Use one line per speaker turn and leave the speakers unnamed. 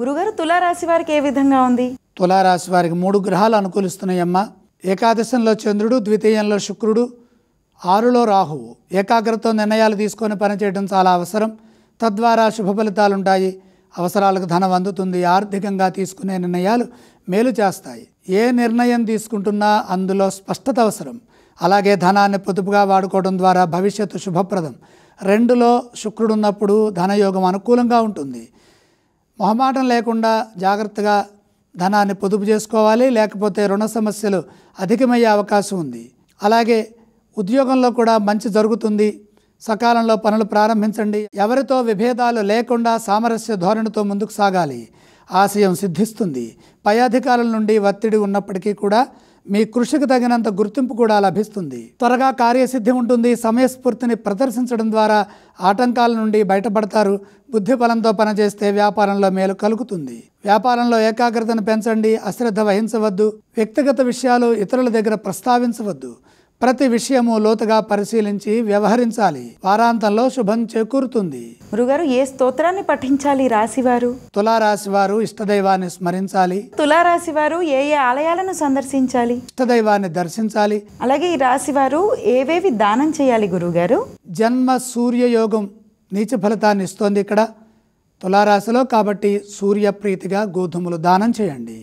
గురుగారు తులారాశి వారికి ఏ విధంగా ఉంది తులారాశి వారికి మూడు గ్రహాలు అనుకూలిస్తున్నాయమ్మా ఏకాదశంలో చంద్రుడు ద్వితీయంలో శుక్రుడు ఆరులో రాహువు ఏకాగ్రతతో నిర్ణయాలు తీసుకొని పనిచేయడం చాలా అవసరం తద్వారా శుభ ఫలితాలు ఉంటాయి అవసరాలకు ధనం అందుతుంది ఆర్థికంగా తీసుకునే నిర్ణయాలు మేలు చేస్తాయి ఏ నిర్ణయం తీసుకుంటున్నా అందులో స్పష్టత అవసరం అలాగే ధనాన్ని పొదుపుగా వాడుకోవడం ద్వారా భవిష్యత్తు శుభప్రదం రెండులో శుక్రుడున్నప్పుడు ధనయోగం అనుకూలంగా ఉంటుంది మొహమాటం లేకుండా జాగ్రత్తగా ధనాన్ని పొదుపు చేసుకోవాలి లేకపోతే రుణ సమస్యలు అధికమయ్యే అవకాశం ఉంది అలాగే ఉద్యోగంలో కూడా మంచి జరుగుతుంది సకాలంలో పనులు ప్రారంభించండి ఎవరితో విభేదాలు లేకుండా సామరస్య ధోరణితో ముందుకు సాగాలి ఆశయం సిద్ధిస్తుంది పై అధికారుల నుండి ఒత్తిడి ఉన్నప్పటికీ కూడా మీ కృషికి తగినంత గుర్తింపు కూడా లభిస్తుంది త్వరగా కార్యసిద్ధి ఉంటుంది సమయస్ఫూర్తిని ప్రదర్శించడం ద్వారా ఆటంకాల నుండి బయటపడతారు బుద్ధి బలంతో పనిచేస్తే వ్యాపారంలో మేలు కలుగుతుంది వ్యాపారంలో ఏకాగ్రతను పెంచండి అశ్రద్ధ వహించవద్దు వ్యక్తిగత విషయాలు ఇతరుల దగ్గర ప్రస్తావించవద్దు ప్రతి విషయము లోతుగా పరిశీలించి వ్యవహరించాలి వారాంతంలో శుభం చేకూరుతుంది గురుగారు ఏ స్తోత్రాన్ని పఠించాలి రాశివారు తులారాశి వారు ఇష్టదైవాన్ని స్మరించాలి తులారాశి వారు ఏ ఏ ఆలయాలను సందర్శించాలి ఇష్టదైవాన్ని దర్శించాలి అలాగే ఈ రాశి వారు ఏవేవి దానం చేయాలి గురుగారు జన్మ సూర్యయోగం నీచ ఫలితాన్ని ఇస్తోంది ఇక్కడ తులారాశిలో కాబట్టి సూర్య ప్రీతిగా గోధుమలు దానం చేయండి